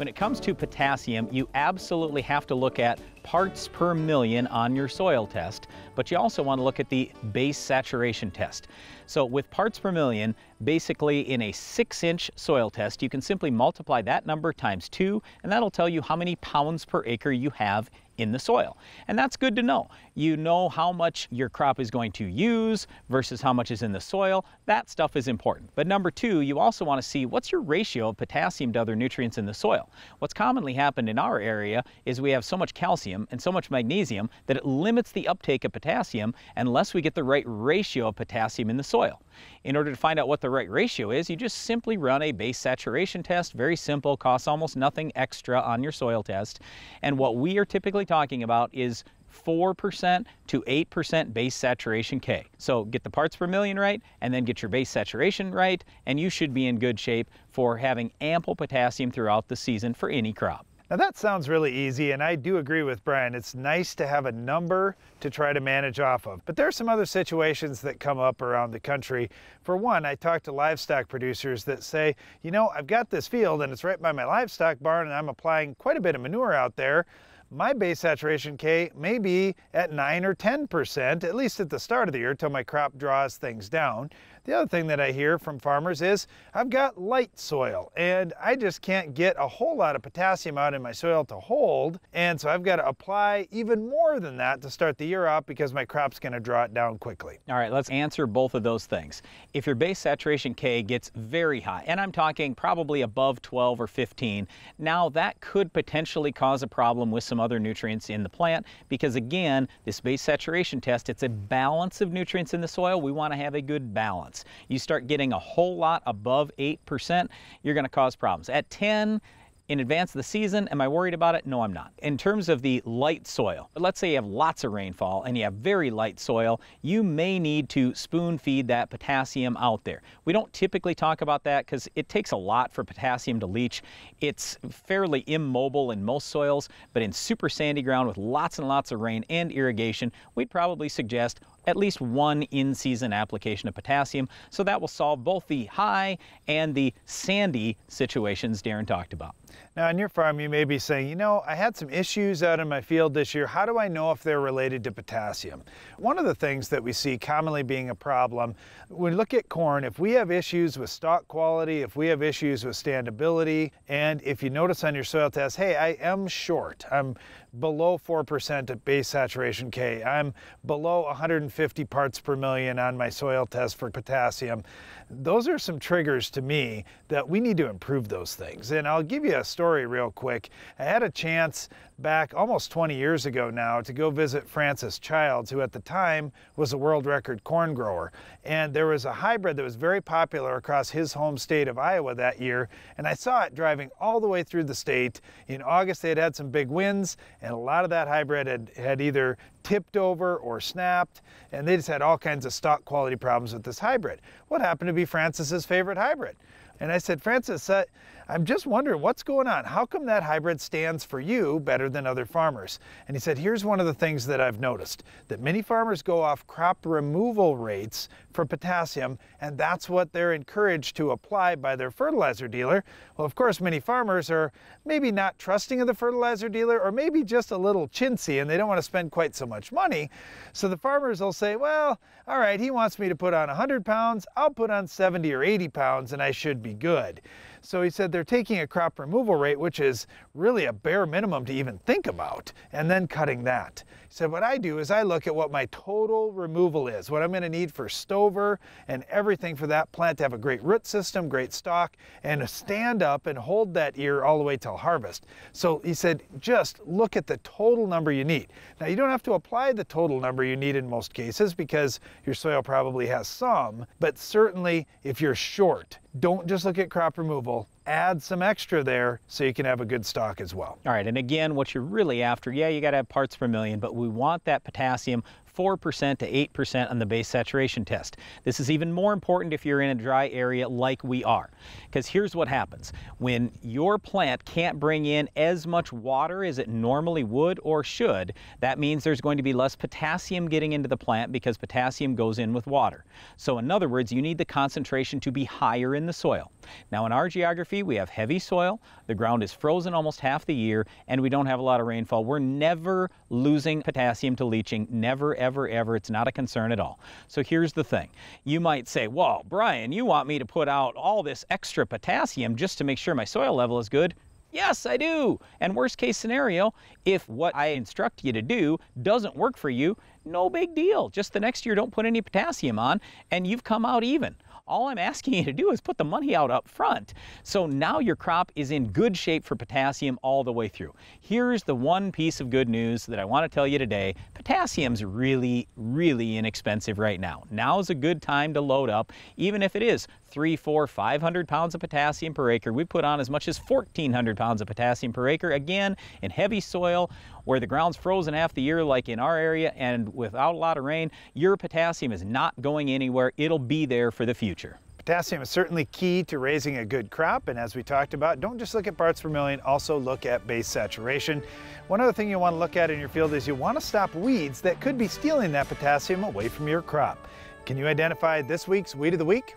When it comes to potassium, you absolutely have to look at parts per million on your soil test, but you also want to look at the base saturation test. So with parts per million, basically in a six inch soil test, you can simply multiply that number times two, and that'll tell you how many pounds per acre you have in the soil. And that's good to know. You know how much your crop is going to use versus how much is in the soil. That stuff is important. But number two, you also want to see what's your ratio of potassium to other nutrients in the soil. What's commonly happened in our area is we have so much calcium and so much magnesium that it limits the uptake of potassium unless we get the right ratio of potassium in the soil. In order to find out what the right ratio is, you just simply run a base saturation test. Very simple, costs almost nothing extra on your soil test. And what we are typically talking about is 4% to 8% base saturation K. So get the parts per million right and then get your base saturation right and you should be in good shape for having ample potassium throughout the season for any crop. Now that sounds really easy, and I do agree with Brian. It's nice to have a number to try to manage off of. But there are some other situations that come up around the country. For one, I talk to livestock producers that say, you know, I've got this field and it's right by my livestock barn, and I'm applying quite a bit of manure out there. My base saturation K may be at 9 or 10%, at least at the start of the year, till my crop draws things down. The other thing that I hear from farmers is, I've got light soil and I just can't get a whole lot of potassium out in my soil to hold. And so I've got to apply even more than that to start the year out because my crop's going to draw it down quickly. All right, let's answer both of those things. If your base saturation K gets very high, and I'm talking probably above 12 or 15, now that could potentially cause a problem with some other nutrients in the plant because again, this base saturation test, it's a balance of nutrients in the soil. We want to have a good balance you start getting a whole lot above 8%, you're going to cause problems. At 10, in advance of the season. Am I worried about it? No, I'm not. In terms of the light soil, let's say you have lots of rainfall and you have very light soil, you may need to spoon feed that potassium out there. We don't typically talk about that because it takes a lot for potassium to leach. It's fairly immobile in most soils, but in super sandy ground with lots and lots of rain and irrigation, we'd probably suggest at least one in-season application of potassium, so that will solve both the high and the sandy situations Darren talked about. Now on your farm you may be saying, you know, I had some issues out in my field this year. How do I know if they're related to potassium? One of the things that we see commonly being a problem, when we look at corn, if we have issues with stalk quality, if we have issues with standability, and if you notice on your soil test, hey, I am short. I'm below 4% at base saturation K. I'm below 150 parts per million on my soil test for potassium. Those are some triggers to me that we need to improve those things. And I'll give you a story real quick. I had a chance back almost 20 years ago now to go visit Francis Childs, who at the time was a world record corn grower. And there was a hybrid that was very popular across his home state of Iowa that year. And I saw it driving all the way through the state. In August, they had had some big winds and a lot of that hybrid had, had either tipped over or snapped, and they just had all kinds of stock quality problems with this hybrid. What happened to be Francis's favorite hybrid? And I said, Francis, uh, I'm just wondering what's going on. How come that hybrid stands for you better than other farmers? And he said, here's one of the things that I've noticed that many farmers go off crop removal rates for potassium, and that's what they're encouraged to apply by their fertilizer dealer. Well, of course, many farmers are maybe not trusting of the fertilizer dealer or maybe just a little chintzy and they don't want to spend quite so much money. So the farmers will say, well, all right, he wants me to put on 100 pounds, I'll put on 70 or 80 pounds and I should be good. So he said, they're taking a crop removal rate, which is really a bare minimum to even think about, and then cutting that. He said, what I do is I look at what my total removal is, what I'm gonna need for stover and everything for that plant to have a great root system, great stock, and stand up and hold that ear all the way till harvest. So he said, just look at the total number you need. Now you don't have to apply the total number you need in most cases because your soil probably has some, but certainly if you're short, don't just look at crop removal, add some extra there so you can have a good stock as well. All right, and again, what you're really after, yeah, you got to have parts per million, but we want that potassium 4% to 8% on the base saturation test. This is even more important if you're in a dry area like we are, because here's what happens. When your plant can't bring in as much water as it normally would or should, that means there's going to be less potassium getting into the plant because potassium goes in with water. So in other words, you need the concentration to be higher in the soil. Now in our geography, we have heavy soil, the ground is frozen almost half the year, and we don't have a lot of rainfall. We're never losing potassium to leaching, never ever ever. It's not a concern at all. So here's the thing. You might say, well, Brian, you want me to put out all this extra potassium just to make sure my soil level is good? Yes, I do. And worst case scenario, if what I instruct you to do doesn't work for you, no big deal. Just the next year, don't put any potassium on and you've come out even all I'm asking you to do is put the money out up front. So now your crop is in good shape for potassium all the way through. Here's the one piece of good news that I want to tell you today. Potassium's really, really inexpensive right now. Now's a good time to load up, even if it is three, four, 500 pounds of potassium per acre. We put on as much as 1,400 pounds of potassium per acre, again, in heavy soil where the ground's frozen half the year, like in our area, and without a lot of rain, your potassium is not going anywhere. It'll be there for the future. Potassium is certainly key to raising a good crop, and as we talked about, don't just look at parts per million, also look at base saturation. One other thing you want to look at in your field is you want to stop weeds that could be stealing that potassium away from your crop. Can you identify this week's Weed of the Week?